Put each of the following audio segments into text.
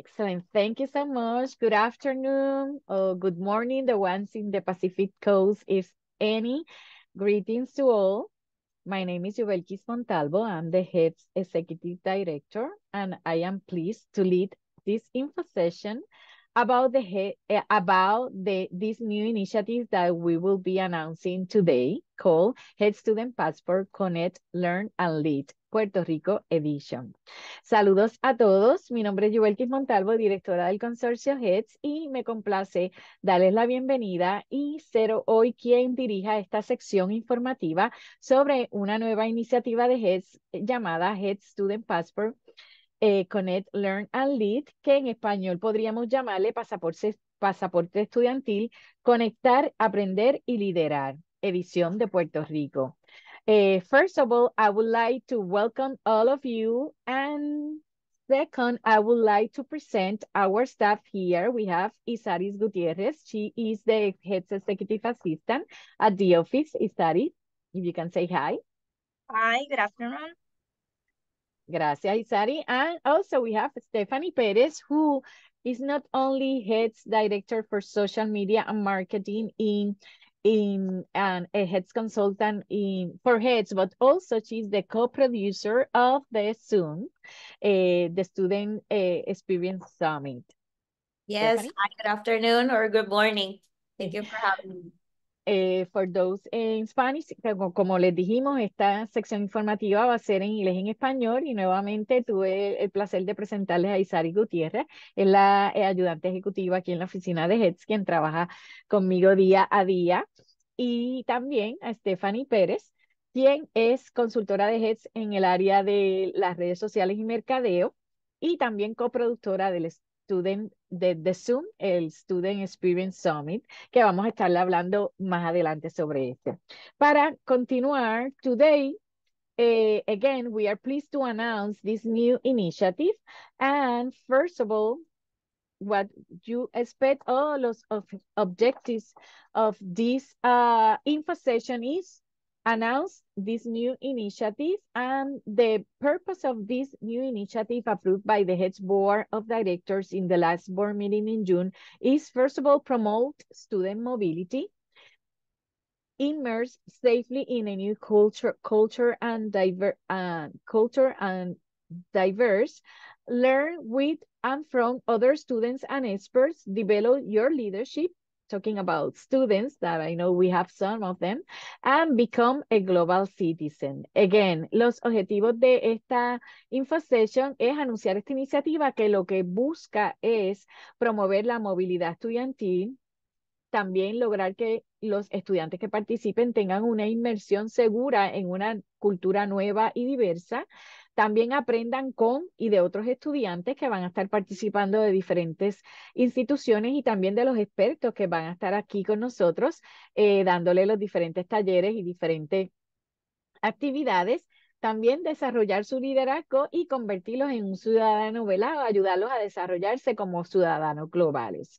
Excellent. Thank you so much. Good afternoon or good morning, the ones in the Pacific Coast, if any. Greetings to all. My name is Yubelkis Montalvo. I'm the head executive director, and I am pleased to lead this info session about the eh, about the this new initiative that we will be announcing today called Head Student Passport Connect, Learn and Lead. Puerto Rico Edition. Saludos a todos. Mi nombre es Kis Montalvo, directora del consorcio Heads, y me complace darles la bienvenida y ser hoy quien dirija esta sección informativa sobre una nueva iniciativa de Heads eh, llamada Head Student Passport eh, Connect, Learn and Lead, que en español podríamos llamarle pasaporte, pasaporte estudiantil, Conectar, Aprender y Liderar, edición de Puerto Rico. Eh, first of all, I would like to welcome all of you. And second, I would like to present our staff here. We have Isaris Gutierrez. She is the head executive assistant at the office. Isaris, if you can say hi. Hi, good afternoon. Gracias, Isari. And also we have Stephanie Perez, who is not only heads director for social media and marketing in in and a heads consultant in for heads, but also she's the co-producer of the Zoom, uh, the Student uh, Experience Summit. Yes, Stephanie? good afternoon or good morning. Thank you for having me. Eh, for those in Spanish, como, les dijimos, esta sección informativa va a ser en inglés y en español y nuevamente tuve el placer de presentarles a Isari Gutiérrez, es la eh, ayudante ejecutiva aquí en la oficina de HEDS, quien trabaja conmigo día a día, y también a Stephanie Pérez, quien es consultora de HEDS en el área de las redes sociales y mercadeo y también coproductora del, Student de, de, Zoom, el Student Experience Summit, que vamos a estar hablando más adelante sobre este. Para continuar, today, eh, again, we are pleased to announce this new initiative. And first of all, what you expect all of, of objectives of this uh, info session is announced this new initiative and the purpose of this new initiative approved by the heads board of directors in the last board meeting in June is first of all promote student mobility, immerse safely in a new culture, culture and diver, uh, culture and diverse, learn with and from other students and experts, develop your leadership, talking about students that I know we have some of them, and become a global citizen. Again, los objetivos de esta info es anunciar esta iniciativa que lo que busca es promover la movilidad estudiantil, también lograr que los estudiantes que participen tengan una inmersión segura en una cultura nueva y diversa, también aprendan con y de otros estudiantes que van a estar participando de diferentes instituciones y también de los expertos que van a estar aquí con nosotros eh, dándole los diferentes talleres y diferentes actividades. También desarrollar su liderazgo y convertirlos en un ciudadano velado, ayudarlos a desarrollarse como ciudadanos globales.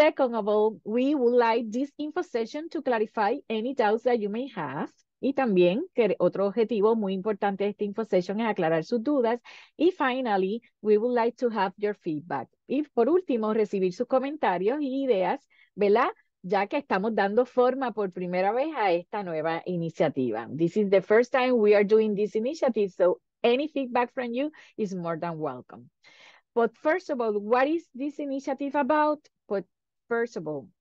Second of all, we would like this info session to clarify any doubts that you may have. Y también, que otro objetivo muy importante de esta info session es aclarar sus dudas. Y finally, we would like to have your feedback. Y por último, recibir sus comentarios y ideas, ¿verdad? ya que estamos dando forma por primera vez a esta nueva iniciativa. This is the first time we are doing this initiative, so any feedback from you is more than welcome. But first of all, what is this initiative about? But pues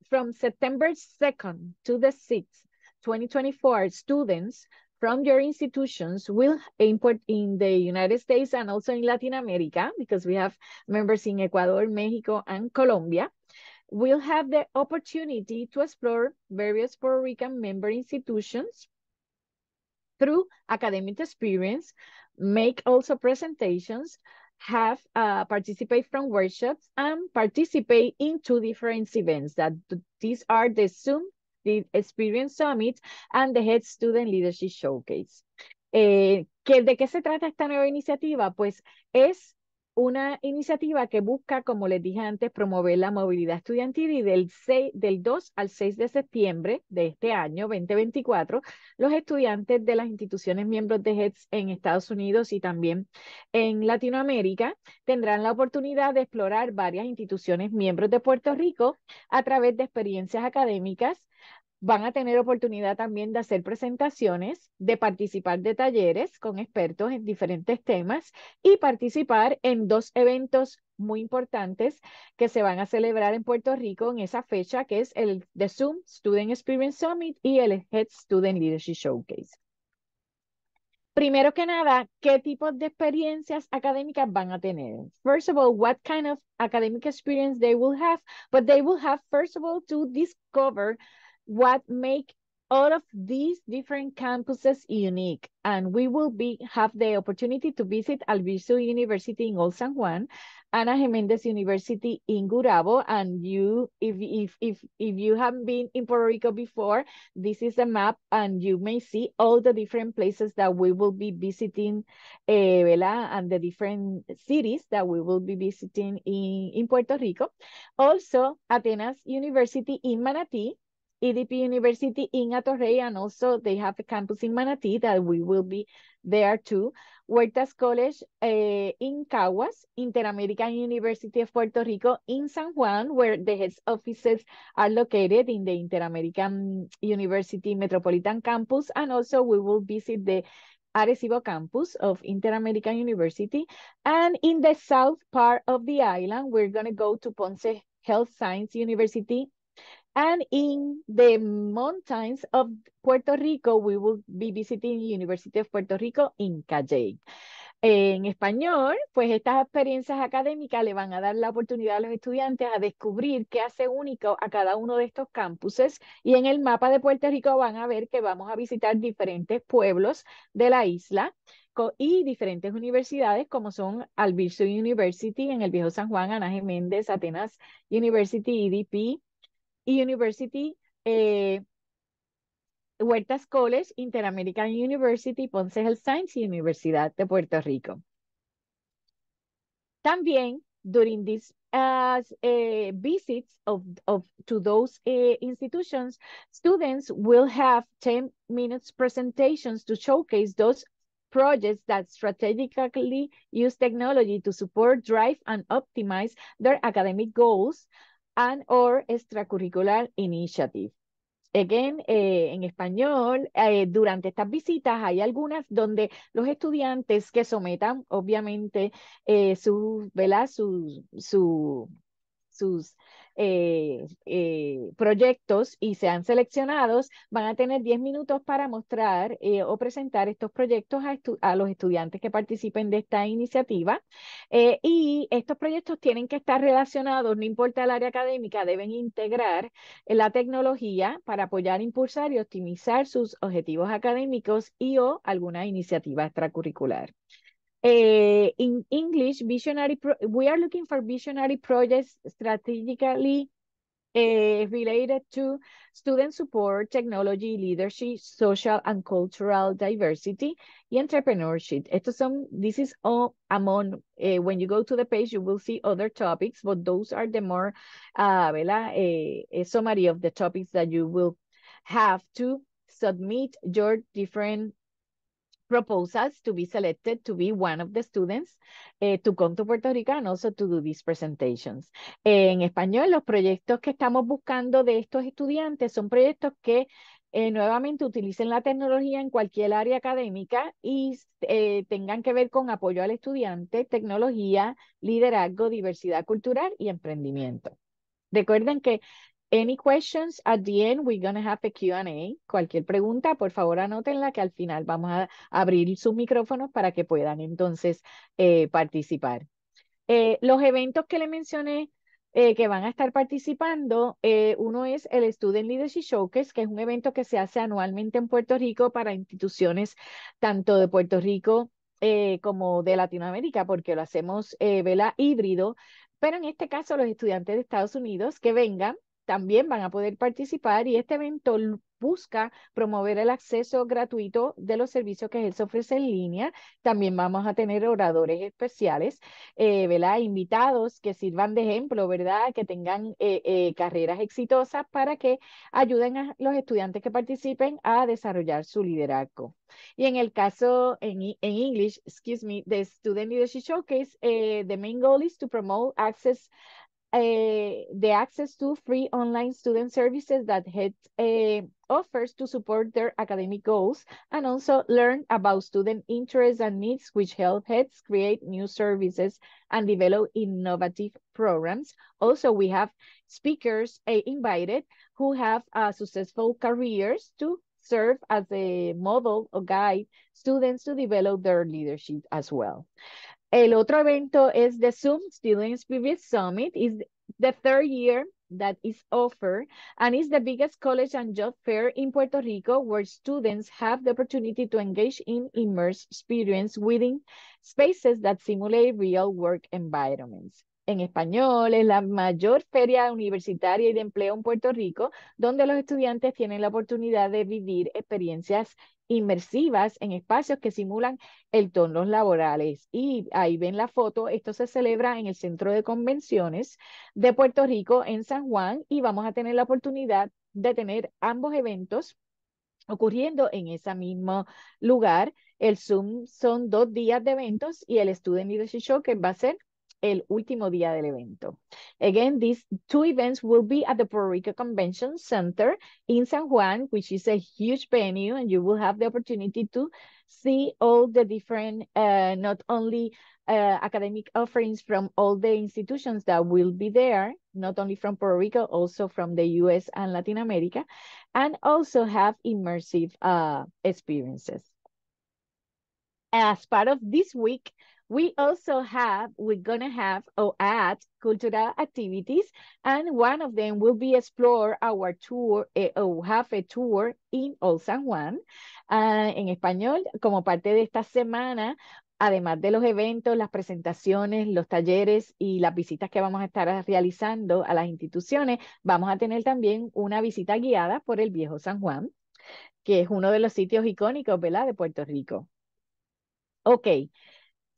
From September 2nd to the 6th, 2024, students from your institutions will import in the United States and also in Latin America, because we have members in Ecuador, Mexico, and Colombia, will have the opportunity to explore various Puerto Rican member institutions through academic experience, make also presentations, have uh, participate from workshops and participate in two different events that these are the Zoom the Experience Summit and the Head Student Leadership Showcase. Eh, ¿De qué se trata esta nueva iniciativa? Pues es una iniciativa que busca, como les dije antes, promover la movilidad estudiantil y del, 6, del 2 al 6 de septiembre de este año 2024, los estudiantes de las instituciones miembros de HEDS en Estados Unidos y también en Latinoamérica tendrán la oportunidad de explorar varias instituciones miembros de Puerto Rico a través de experiencias académicas van a tener oportunidad también de hacer presentaciones, de participar de talleres con expertos en diferentes temas y participar en dos eventos muy importantes que se van a celebrar en Puerto Rico en esa fecha, que es el The Zoom Student Experience Summit y el Head Student Leadership Showcase. Primero que nada, ¿qué tipo de experiencias académicas van a tener? First of all, what kind of academic experience they will have, but they will have first of all to discover what make all of these different campuses unique and we will be have the opportunity to visit Albizu University in Old San Juan, Ana Jimenez University in Gurabo and you if if if if you haven't been in Puerto Rico before, this is a map and you may see all the different places that we will be visiting eh, and the different cities that we will be visiting in, in Puerto Rico. Also Atenas University in Manatee EDP University in Atorrey, and also they have a campus in Manatee that we will be there too. Huertas College uh, in Caguas, Interamerican University of Puerto Rico in San Juan, where the head offices are located in the Interamerican University Metropolitan Campus, and also we will visit the Arecibo campus of Interamerican University. And in the south part of the island, we're going to go to Ponce Health Science University And in the mountains of Puerto Rico, we will be visiting University of Puerto Rico in Calle. En español, pues estas experiencias académicas le van a dar la oportunidad a los estudiantes a descubrir qué hace único a cada uno de estos campuses y en el mapa de Puerto Rico van a ver que vamos a visitar diferentes pueblos de la isla y diferentes universidades como son Albizu University en el Viejo San Juan, Ana Méndez, Atenas University, EDP, University, eh, Huertas College, Interamerican University, Ponce Health Science y Universidad de Puerto Rico. También, during these uh, uh, visits of, of, to those uh, institutions, students will have 10 minutes presentations to showcase those projects that strategically use technology to support, drive, and optimize their academic goals and or extracurricular initiative. Again, eh, en español, eh, durante estas visitas hay algunas donde los estudiantes que sometan, obviamente, eh, su, ¿verdad? Su, su, sus eh, eh, proyectos y sean seleccionados, van a tener 10 minutos para mostrar eh, o presentar estos proyectos a, a, los estudiantes que participen de esta iniciativa. y estos proyectos tienen que estar relacionados, no importa el área académica, deben integrar la tecnología para apoyar, impulsar y optimizar sus objetivos académicos y o alguna iniciativa extracurricular. Uh, in English, visionary we are looking for visionary projects strategically uh, related to student support, technology, leadership, social and cultural diversity, y entrepreneurship. Estos son, this is all among, uh, when you go to the page, you will see other topics, but those are the more, uh, a, a summary of the topics that you will have to submit your different proposals to be selected to be one of the students eh, to come to Puerto Rico and also to do these presentations. En español, los proyectos que estamos buscando de estos estudiantes son proyectos que eh, nuevamente utilicen la tecnología en cualquier área académica y eh, tengan que ver con apoyo al estudiante, tecnología, liderazgo, diversidad cultural y emprendimiento. Recuerden que Any questions at the end, we're going to have a Q&A. Cualquier pregunta, por favor, anótenla que al final vamos a abrir sus micrófonos para que puedan entonces eh, participar. Eh, los eventos que le mencioné eh, que van a estar participando, uno es el Student Leadership Showcase, que es un evento que se hace anualmente en Puerto Rico para instituciones tanto de Puerto Rico como de Latinoamérica, porque lo hacemos vela híbrido, pero en este caso los estudiantes de Estados Unidos que vengan también van a poder participar y este evento busca promover el acceso gratuito de los servicios que él ofrece en línea. También vamos a tener oradores especiales, eh, ¿verdad? Invitados que sirvan de ejemplo, ¿verdad? Que tengan eh, eh, carreras exitosas para que ayuden a los estudiantes que participen a desarrollar su liderazgo. Y en el caso en, en excuse me, de Student Leadership Showcase, the main goal is to promote access Eh, the access to free online student services that HED uh, offers to support their academic goals and also learn about student interests and needs which help HEDs create new services and develop innovative programs. Also, we have speakers uh, invited who have uh, successful careers to serve as a model or guide students to develop their leadership as well. El otro evento es the Zoom Students Business Summit. It's the third year that is offered and is the biggest college and job fair in Puerto Rico where students have the opportunity to engage in immersive experience within spaces that simulate real work environments. en español, es la mayor feria universitaria y de empleo en Puerto Rico, donde los estudiantes tienen la oportunidad de vivir experiencias inmersivas en espacios que simulan el laborales. Y ahí ven la foto, esto se celebra en el Centro de Convenciones de Puerto Rico en San Juan y vamos a tener la oportunidad de tener ambos eventos ocurriendo en ese mismo lugar. El Zoom son dos días de eventos y el Student Leadership Show que va a ser el último día del evento. Again, these two events will be at the Puerto Rico Convention Center in San Juan, which is a huge venue, and you will have the opportunity to see all the different, uh, not only uh, academic offerings from all the institutions that will be there, not only from Puerto Rico, also from the US and Latin America, and also have immersive uh, experiences. As part of this week, We also have, we're gonna have or add cultural activities, and one of them will be explore our tour eh, or have a tour in Old San Juan. Ah, en español, como parte de esta semana, además de los eventos, las presentaciones, los talleres y las visitas que vamos a estar realizando a las instituciones, vamos a tener también una visita guiada por el Viejo San Juan, que es uno de los sitios icónicos, ¿verdad?, de Puerto Rico. Ok,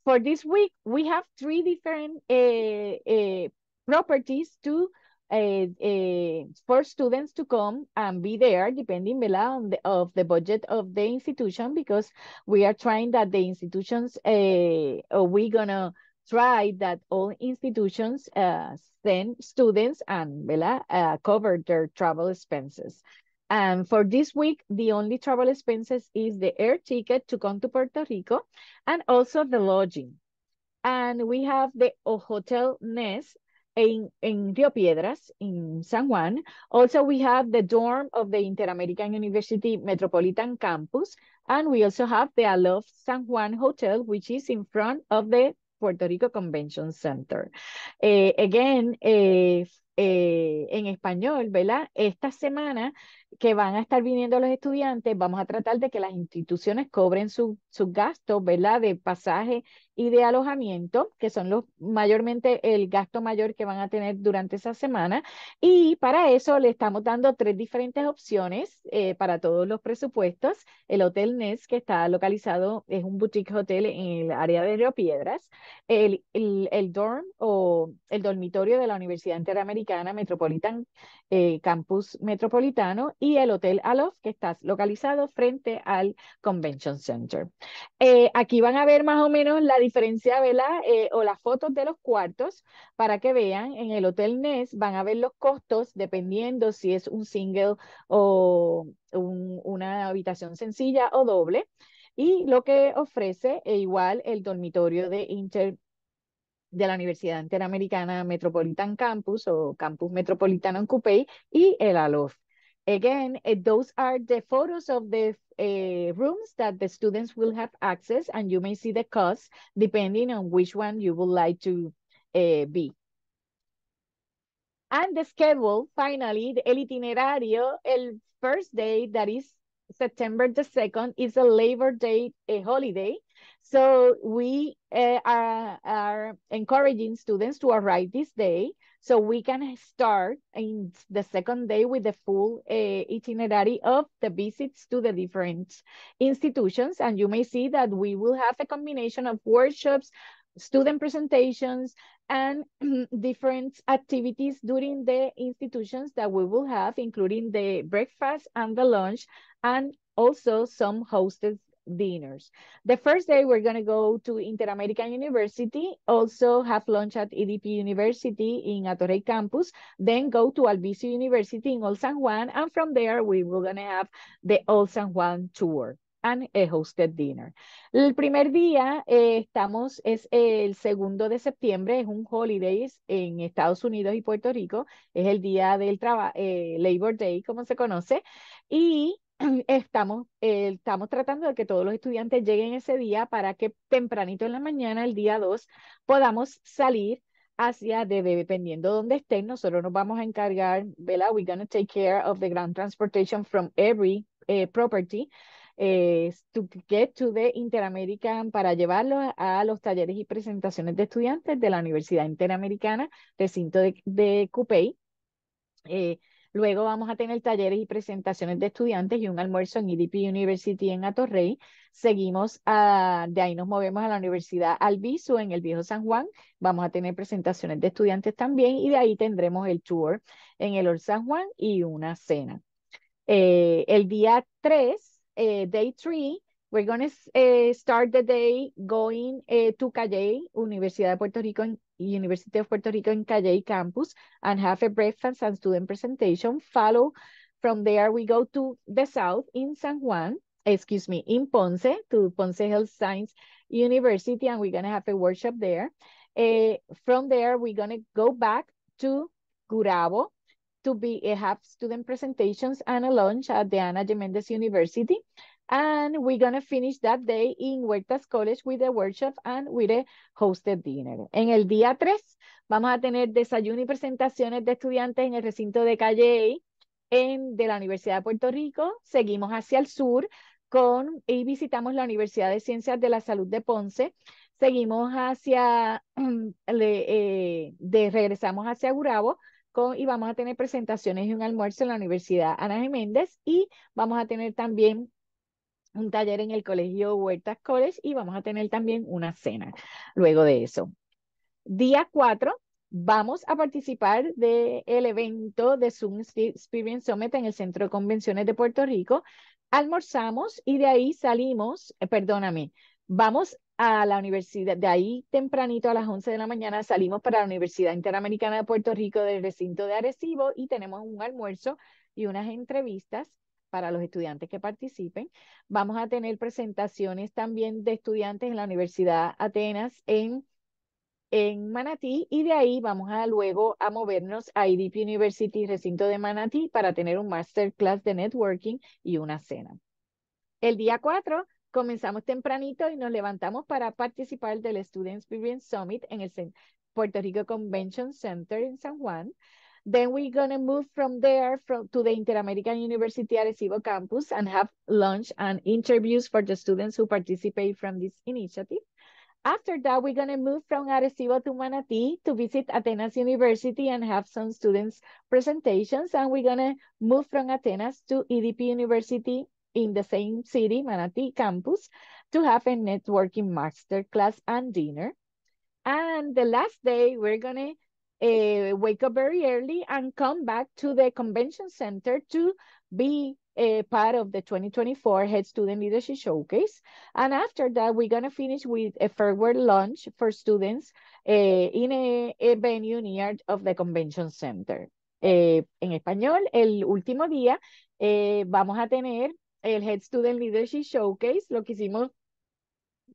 for this week, we have three different uh, uh, properties to eh, for students to come and be there, depending on the, of the budget of the institution, because we are trying that the institutions, uh, we gonna try that all institutions uh, send students and ¿verdad? cover their travel expenses. And um, for this week, the only travel expenses is the air ticket to come to Puerto Rico and also the lodging. And we have the Hotel Nest in, in Rio Piedras, in San Juan. Also, we have the dorm of the Interamerican University Metropolitan Campus. And we also have the Aloft San Juan Hotel, which is in front of the Puerto Rico Convention Center. Uh, again, uh, Eh, en español, ¿verdad? Esta semana que van a estar viniendo los estudiantes, vamos a tratar de que las instituciones cobren sus gastos, ¿verdad? De pasaje y de alojamiento, que son los mayormente el gasto mayor que van a tener durante esa semana. Y para eso le estamos dando tres diferentes opciones eh, para todos los presupuestos. El Hotel Nes que está localizado, es un boutique hotel en el área de Río Piedras. El, el, el dorm o el dormitorio de la Universidad Interamericana Metropolitan eh, Campus Metropolitano y el Hotel Alof, que está localizado frente al Convention Center. Eh, aquí van a ver más o menos la diferencia, eh, o las fotos de los cuartos para que vean. En el Hotel NES, van a ver los costos dependiendo si es un single o una habitación sencilla o doble y lo que ofrece e igual el dormitorio de Inter de la Universidad Interamericana Metropolitan Campus o Campus Metropolitano en Coupey y el ALOF. Again, eh, those are the photos of the uh, rooms that the students will have access and you may see the cost depending on which one you would like to uh, be. And the schedule, finally, el itinerario, el first day that is September the 2nd is a Labor Day a holiday so we uh, are, are encouraging students to arrive this day so we can start in the second day with the full uh, itinerary of the visits to the different institutions. And you may see that we will have a combination of workshops, student presentations, and different activities during the institutions that we will have, including the breakfast and the lunch, and also some hosted dinners. The first day, we're going to go to Interamerican University, also have lunch at EDP University in Atorey campus, then go to Albizu University in Old San Juan, and from there, we will going to have the Old San Juan tour and a hosted dinner. El primer día eh, estamos, es el segundo de septiembre, es un holidays en Estados Unidos y Puerto Rico, es el día del eh, Labor Day, como se conoce, y estamos, eh, estamos tratando de que todos los estudiantes lleguen ese día para que tempranito en la mañana, el día 2, podamos salir hacia, dependiendo de, dependiendo dónde estén, nosotros nos vamos a encargar, Bella We're going to take care of the ground transportation from every eh, property eh, to get to the Interamerican para llevarlo a los talleres y presentaciones de estudiantes de la Universidad Interamericana, recinto de, de Luego vamos a tener talleres y presentaciones de estudiantes y un almuerzo en EDP University en Atorrey. Seguimos, de ahí nos movemos a la Universidad Albizu en el Viejo San Juan. Vamos a tener presentaciones de estudiantes también y de ahí tendremos el tour en el Old San Juan y una cena. Eh, el día 3, eh, day 3, we're going to eh, start the day going to Calle, Universidad de Puerto Rico en University of Puerto Rico in Calle campus and have a breakfast and student presentation. Follow from there, we go to the south in San Juan, excuse me, in Ponce to Ponce Health Science University, and we're going to have a workshop there. Uh, from there, we're going to go back to Gurabo to be uh, have student presentations and a lunch at the Ana Geméndez University. And we're going to finish that day in Huertas College with a workshop and with a hosted dinner. En el día 3 vamos a tener desayuno y presentaciones de estudiantes en el recinto de Calle e, en, de la Universidad de Puerto Rico. Seguimos hacia el sur con y visitamos la Universidad de Ciencias de la Salud de Ponce. Seguimos hacia, eh, regresamos hacia Gurabo con, y vamos a tener presentaciones y un almuerzo en la Universidad Ana Jiménez y vamos a tener también un taller en el colegio Huertas College y vamos a tener también una cena luego de eso. Día 4, vamos a participar del evento de Zoom Experience Summit en el Centro de Convenciones de Puerto Rico. Almorzamos y de ahí salimos, eh, perdóname, vamos a la universidad, de ahí tempranito a las 11 de la mañana salimos para la Universidad Interamericana de Puerto Rico del recinto de Arecibo y tenemos un almuerzo y unas entrevistas para los estudiantes que participen. Vamos a tener presentaciones también de estudiantes en la Universidad Atenas en, en Manatí y de ahí vamos a luego a movernos a IDP University, recinto de Manatí, para tener un masterclass de networking y una cena. El día 4 comenzamos tempranito y nos levantamos para participar del Student Experience Summit en el Puerto Rico Convention Center en San Juan. Then we're gonna move from there from to the Inter-American University Arecibo campus and have lunch and interviews for the students who participate from this initiative. After that, we're gonna move from Arecibo to Manatee to visit Atenas University and have some students presentations. And we're gonna move from Atenas to EDP University in the same city, Manatee campus, to have a networking master class and dinner. And the last day, we're gonna Eh, wake up very early and come back to the convention center to be a eh, part of the 2024 Head Student Leadership Showcase. And after that, we're going to finish with a farewell lunch for students eh, in a, venue near of the convention center. en español, el último día vamos a tener el Head Student Leadership Showcase, lo que hicimos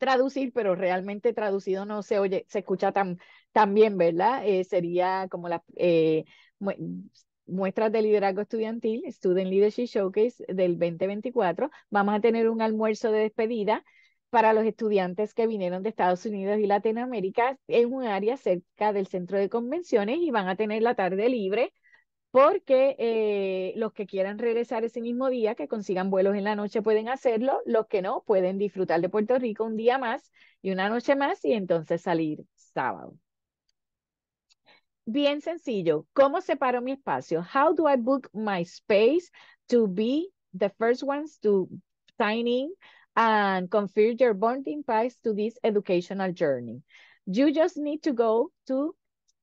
traducir, pero realmente traducido no se oye, se escucha tan, también, ¿verdad? Eh, sería como las eh, muestras de liderazgo estudiantil, Student Leadership Showcase del 2024. Vamos a tener un almuerzo de despedida para los estudiantes que vinieron de Estados Unidos y Latinoamérica en un área cerca del centro de convenciones y van a tener la tarde libre porque eh, los que quieran regresar ese mismo día, que consigan vuelos en la noche, pueden hacerlo, los que no, pueden disfrutar de Puerto Rico un día más y una noche más y entonces salir sábado. bien sencillo. ¿Cómo separo mi espacio? How do I book my space to be the first ones to sign in and confirm your bonding pass to this educational journey? You just need to go to,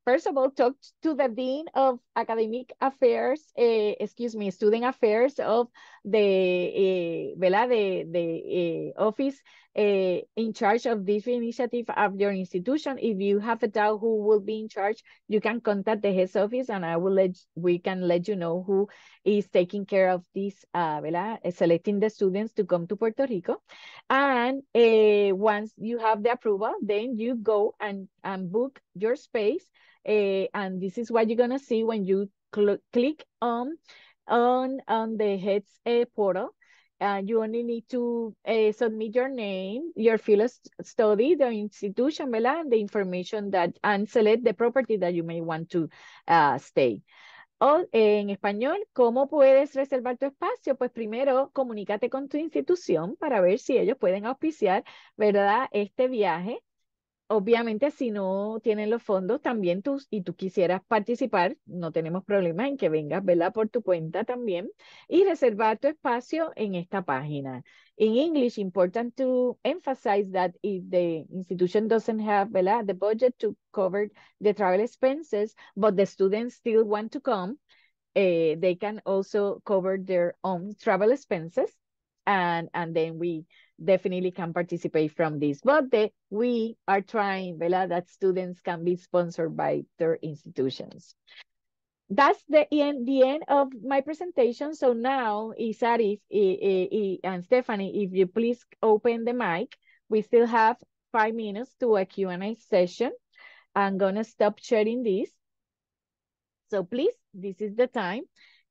first of all, talk to the Dean of Academic Affairs, eh, excuse me, Student Affairs of the, eh, the, the eh, Office uh, in charge of this initiative of your institution. If you have a doubt who will be in charge, you can contact the head office and I will let we can let you know who is taking care of this, uh, ¿verdad? Eh, selecting the students to come to Puerto Rico. And uh, once you have the approval, then you go and, and book your space. Uh, and this is what you're gonna see when you cl click on on on the heads portal Uh, you only need to uh, submit your name, your field of study, the institution, ¿verdad? And the information that, and select the property that you may want to uh, stay. O, en español, ¿cómo puedes reservar tu espacio? Pues primero, comunícate con tu institución para ver si ellos pueden auspiciar, ¿verdad? Este viaje obviamente si no tienen los fondos también tú y tú quisieras participar, no tenemos problema en que vengas, ¿verdad? Por tu cuenta también y reservar tu espacio en esta página. In English, important to emphasize that if the institution doesn't have, ¿verdad? The budget to cover the travel expenses, but the students still want to come, eh, they can also cover their own travel expenses and, and then we definitely can participate from this. But the, we are trying, Vela, that students can be sponsored by their institutions. That's the end, the end of my presentation. So now, Isarif and Stephanie, if you please open the mic, we still have five minutes to a Q&A session. I'm gonna stop sharing this. So please, this is the time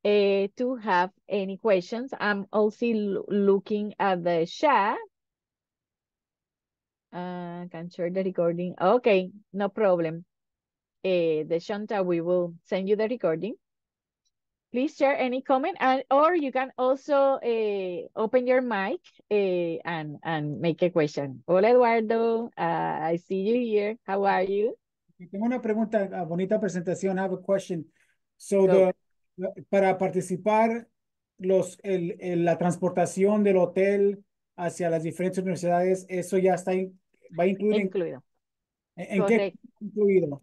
uh, to have any questions. I'm also looking at the chat. Uh, can share the recording. Okay, no problem. Uh, eh, the Shanta, we will send you the recording. Please share any comment and or you can also uh, open your mic and, and make a question. Hola Eduardo, ah, I see you here. How are you? Ah, bonita presentación. I have a question. So, so the para participar los, la transportación del hotel hacia las diferentes universidades, eso ya está va incluido. ¿En, qué incluido?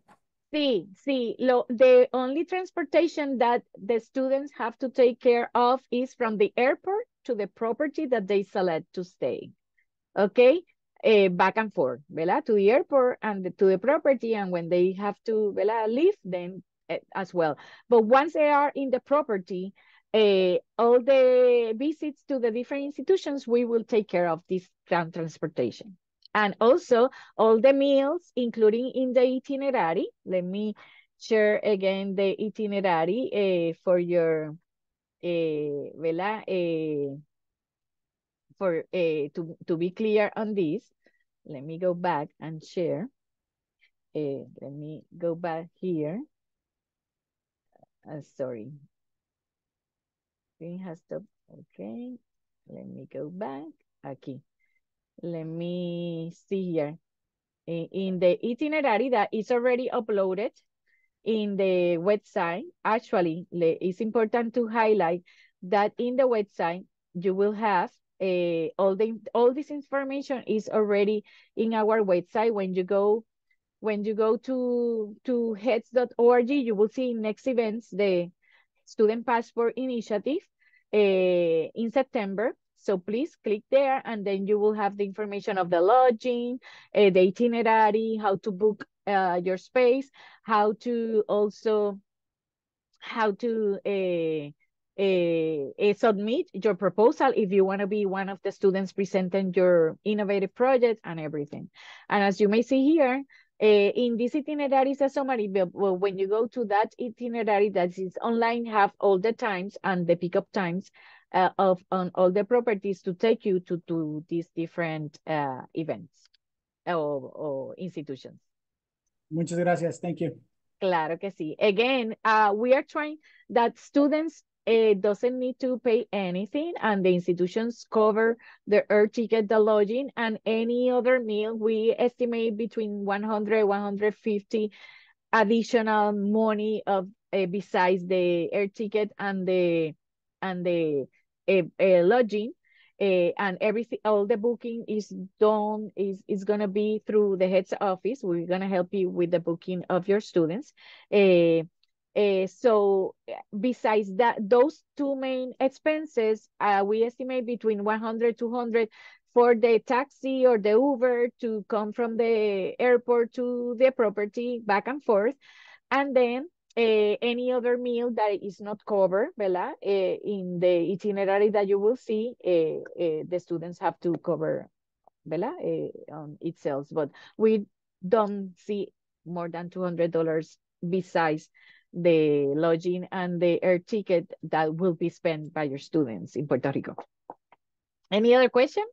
Sí, sí. Lo, única only transportation that the students have to take care of is from the airport to the property that they select to stay. Okay? Eh, back and forth, ¿verdad? To the airport and to the property, and when they have to, ¿verdad? Leave, then Eh, as well. But once they are in the property, uh, all the visits to the different institutions, we will take care of this ground transportation. And also all the meals, including in the itinerary. Let me share again the itinerary uh, for your, uh, Vela, uh, for uh, to, to be clear on this. Let me go back and share. Uh, let me go back here uh, sorry. Green has to, okay. Let me go back. Aquí. Let me see here. In, in the itinerary that is already uploaded in the website, actually, it's important to highlight that in the website, you will have uh, all the all this information is already in our website when you go when you go to, to heads.org, you will see next events, the Student Passport Initiative uh, in September. So please click there and then you will have the information of the lodging, uh, the itinerary, how to book uh, your space, how to also, how to eh, submit your proposal if you want to be one of the students presenting your innovative project and everything. And as you may see here, Eh, in itinerary is a summary, but uh, when you go to that itinerary that is online, have all the times and the pickup times uh, of on all the properties to take you to, to these different uh, events or, uh, or, institutions. Muchas gracias. Thank you. Claro que sí. Again, uh, we are trying that students it doesn't need to pay anything and the institutions cover the air ticket, the lodging and any other meal. We estimate between 100, 150 additional money of uh, besides the air ticket and the and the uh, uh, lodging and everything all the booking is done is is going to be through the head's office we're going to help you with the booking of your students uh, so eh, besides that, those two main expenses, uh, we estimate between 100, 200 for the taxi or the Uber to come from the airport to the property back and forth. And then uh, any other meal that is not covered, Bella, in the itinerary that you will see, the students have to cover, Bella, on itself, but we don't see more than $200 besides the lodging and the air ticket that will be spent by your students in Puerto Rico. Any other question?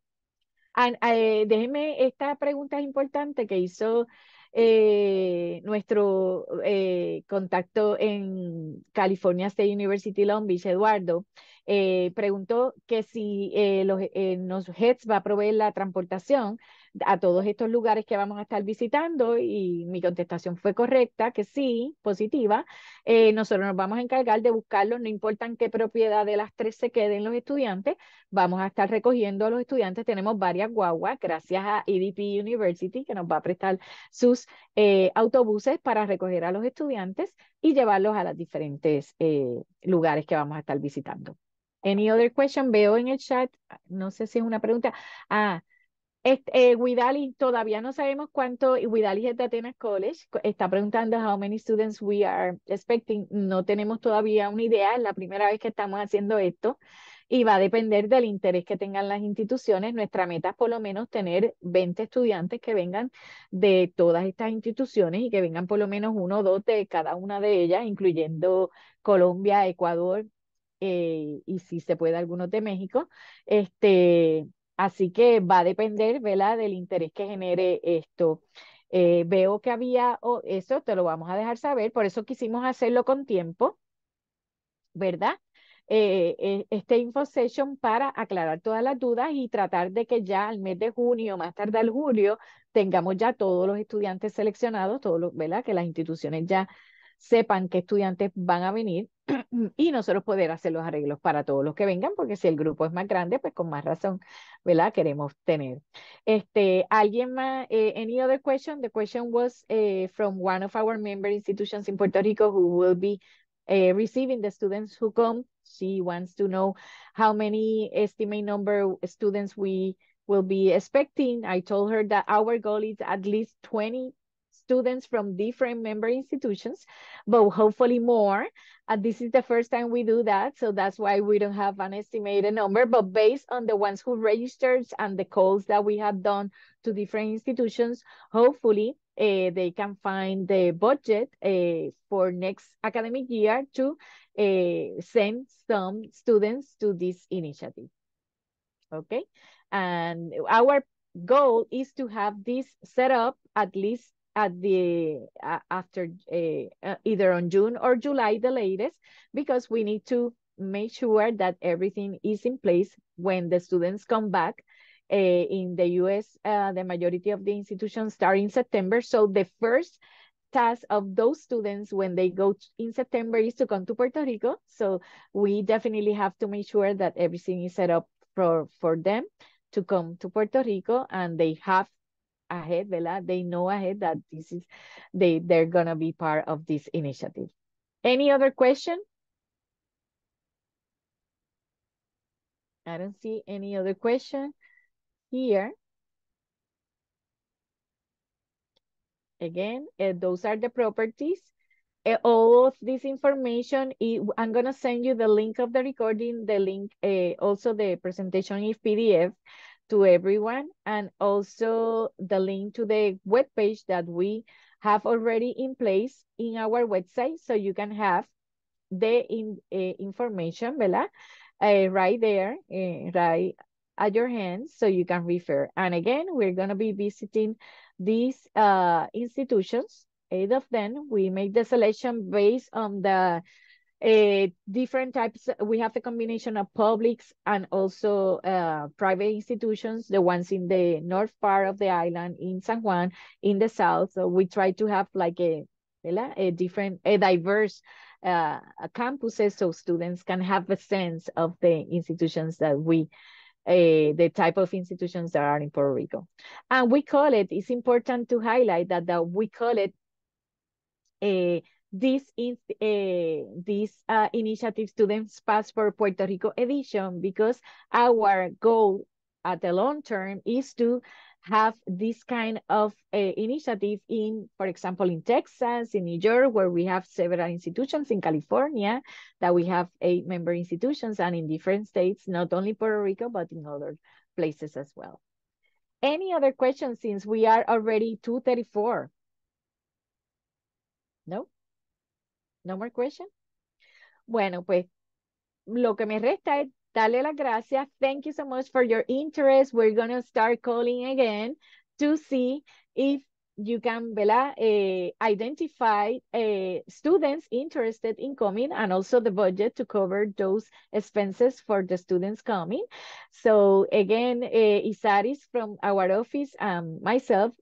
And, eh, déjeme, esta pregunta importante que hizo eh, nuestro eh, contacto en California State University Long Beach, Eduardo, preguntó que si los, nos HETS va a proveer la transportación a todos estos lugares que vamos a estar visitando y mi contestación fue correcta, que sí, positiva. Eh, nosotros nos vamos a encargar de buscarlos, no importa en qué propiedad de las tres se queden los estudiantes, vamos a estar recogiendo a los estudiantes. Tenemos varias guaguas, gracias a EDP University, que nos va a prestar sus eh, autobuses para recoger a los estudiantes y llevarlos a las diferentes eh, lugares que vamos a estar visitando. Any other question? Veo en el chat, no sé si es una pregunta. Ah, este, todavía no sabemos cuánto, Widali es de Atenas College, está preguntando how many students we are expecting, no tenemos todavía una idea, es la primera vez que estamos haciendo esto y va a depender del interés que tengan las instituciones. Nuestra meta es por lo menos tener 20 estudiantes que vengan de todas estas instituciones y que vengan por lo menos uno o dos de cada una de ellas, incluyendo Colombia, Ecuador, eh, y si se puede algunos de México, este, Así que va a depender, ¿verdad?, del interés que genere esto. Eh, veo que había, oh, eso te lo vamos a dejar saber, por eso quisimos hacerlo con tiempo, ¿verdad? Eh, eh, este info session para aclarar todas las dudas y tratar de que ya al mes de junio, más tarde al julio, tengamos ya todos los estudiantes seleccionados, todos los, ¿verdad? Que las instituciones ya sepan qué estudiantes van a venir y nosotros poder hacer los arreglos para todos los que vengan, porque si el grupo es más grande, pues con más razón, ¿verdad? Queremos tener. Este, alguien más, eh, any other question? The question was eh, from one of our member institutions in Puerto Rico who will be eh, receiving the students who come. She wants to know how many estimate number students we will be expecting. I told her that our goal is at least 20 students from different member institutions, but hopefully more. And uh, this is the first time we do that, so that's why we don't have an estimated number, but based on the ones who registered and the calls that we have done to different institutions, hopefully uh, they can find the budget uh, for next academic year to uh, send some students to this initiative. Okay, and our goal is to have this set up at least at the uh, after uh, either on June or July the latest because we need to make sure that everything is in place when the students come back. Eh, in the US, eh, the majority of the institutions start in September. So the first task of those students when they go in September is to come to Puerto Rico. So we definitely have to make sure that everything is set up for, for them to come to Puerto Rico and they have ahead, ¿verdad? They know ahead that this is, they, they're going to be part of this initiative. Any other question? I don't see any other question here. Again, uh, those are the properties. Uh, all of this information, it, I'm going to send you the link of the recording, the link, uh, also the presentation in PDF to everyone and also the link to the web page that we have already in place in our website so you can have the in, uh, information Bella, Uh, eh, right there uh, right at your hands so you can refer and again we're going to be visiting these uh, institutions eight of them we make the selection based on the uh, different types. We have the combination of publics and also uh, private institutions, the ones in the north part of the island in San Juan, in the south. So we try to have like a, a different, a diverse uh, campuses so students can have a sense of the institutions that we uh, the type of institutions that are in Puerto Rico. And we call it, it's important to highlight that, that we call it a uh, these, in, uh, eh, these uh, initiative students pass for Puerto Rico edition because our goal at the long term is to have this kind of uh, initiative in, for example, in Texas, in New York, where we have several institutions, in California, that we have eight member institutions, and in different states, not only Puerto Rico, but in other places as well. Any other questions since we are already 234? No more question. Bueno, pues lo que me resta es darle las gracias. Thank you so much for your interest. We're going to start calling again to see if you can eh, identify eh, students interested in coming and also the budget to cover those expenses for the students coming. So again, eh, Isaris from our office and myself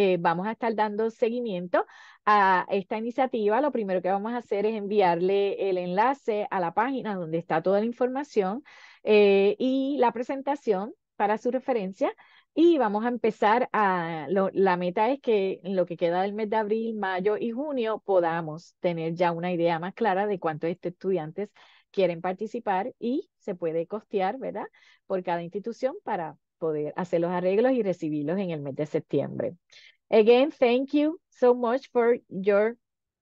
Eh, vamos a estar dando seguimiento a esta iniciativa. Lo primero que vamos a hacer es enviarle el enlace a la página donde está toda la información eh, y la presentación para su referencia. Y vamos a empezar a, la meta es que en lo que queda del mes de abril, mayo y junio podamos tener ya una idea más clara de cuántos estudiantes quieren participar y se puede costear, ¿verdad? Por cada institución para poder hacer los arreglos y recibirlos en el mes de septiembre. Again, thank you so much for your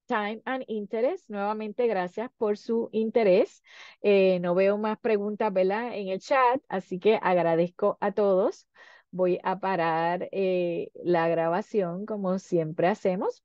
time and interest. Nuevamente, gracias por su interés. Eh, no veo más preguntas, ¿verdad? En el chat, así que agradezco a todos. Voy a parar eh, la grabación como siempre hacemos